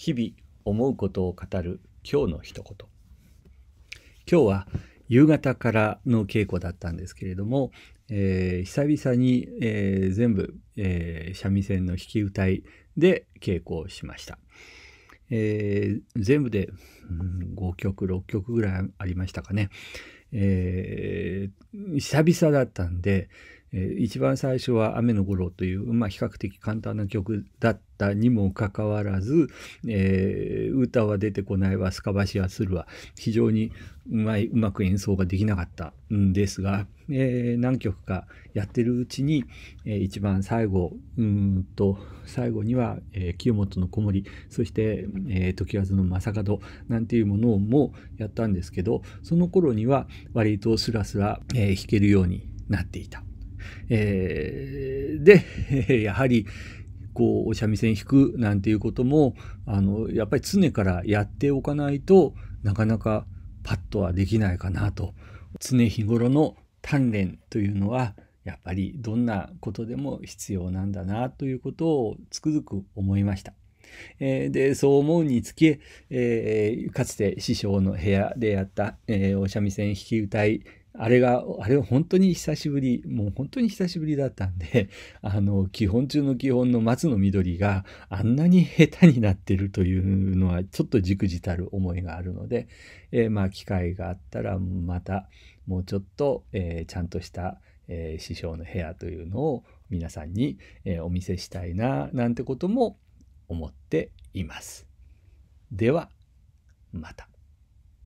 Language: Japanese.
日々思うことを語る今日の一言今日は夕方からの稽古だったんですけれども、えー、久々に、えー、全部、えー、三味線の弾き歌いで稽古をしました、え全部で、うん、5曲6曲ぐらいありましたかね、え久々だったんで、えー、一番最初は「雨の五郎」という、まあ、比較的簡単な曲だったにもかかわらず、えー、歌は出てこないわスカバシはするわ非常にうまいうまく演奏ができなかったんですが、えー、何曲かやってるうちに、えー、一番最後うんと最後には、えー、清本の子守そして、えー、時和の正門なんていうものもやったんですけどその頃には割とスラスラ、えー、弾けるようになっていた。えー、で、やはり、こう、お三味線弾くなんていうことも、あの、やっぱり常からやっておかないとなかなかパッとはできないかなと。常日頃の鍛錬というのは、やっぱりどんなことでも必要なんだなということをつくづく思いました。えー、でそう思うにつけ、えー、かつて師匠の部屋でやった、えー、お三味線弾き歌いあれが、あれは本当に久しぶり、もう本当に久しぶりだったんで、あの、基本中の基本の松の緑があんなに下手になってるというのは、ちょっとじくじたる思いがあるので、えー、まあ、機会があったら、また、もうちょっと、えー、ちゃんとした、えー、師匠の部屋というのを皆さんに、えお見せしたいな、なんてことも思っています。では、また。